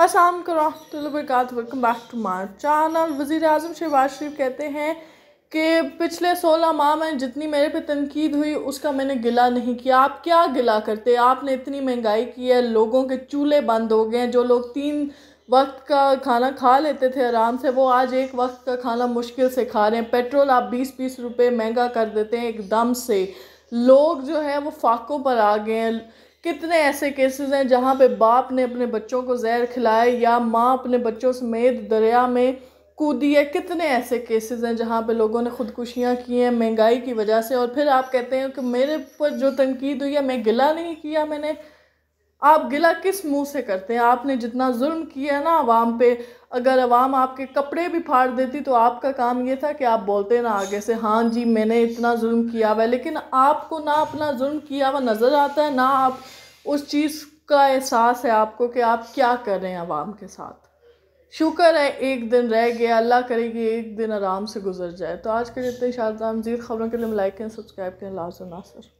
असलम वरक welcome back to my channel वज़ी अजम शहबाज शरीफ कहते हैं कि पिछले सोलह माह में जितनी मेरे पे तनकीद हुई उसका मैंने गिला नहीं किया आप क्या गिला करते आपने इतनी महंगाई की है लोगों के चूल्हे बंद हो गए हैं जो लोग तीन वक्त का खाना खा लेते थे आराम से वो आज एक वक्त का खाना मुश्किल से खा रहे हैं पेट्रोल आप बीस बीस रुपये महंगा कर देते हैं एकदम से लोग जो है वो फाकों पर आ गए हैं कितने ऐसे केसेस हैं जहाँ पे बाप ने अपने बच्चों को जहर खिलाया या माँ अपने बच्चों समेत दरिया में कूदी है कितने ऐसे केसेस हैं जहाँ पे लोगों ने ख़ुदकुशियाँ की हैं महंगाई की वजह से और फिर आप कहते हैं कि मेरे पर जो तनकीद हुई है मैं गिला नहीं किया मैंने आप गिला किस मुंह से करते हैं आपने जितना जुल्म किया ना आवाम पे अगर आवाम आपके कपड़े भी फाड़ देती तो आपका काम ये था कि आप बोलते ना आगे से हाँ जी मैंने इतना जुल्म किया हुआ है लेकिन आपको ना अपना जुल्म किया हुआ नज़र आता है ना आप उस चीज़ का एहसास है आपको कि आप क्या कर रहे हैं आवाम के साथ शुक्र है एक दिन रह गया अल्लाह करेगी एक दिन आराम से गुजर जाए तो आज के जितने इतने शारदा मजीद खबरों के लिए लाइक करें सब्सक्राइब करें लाजो नासर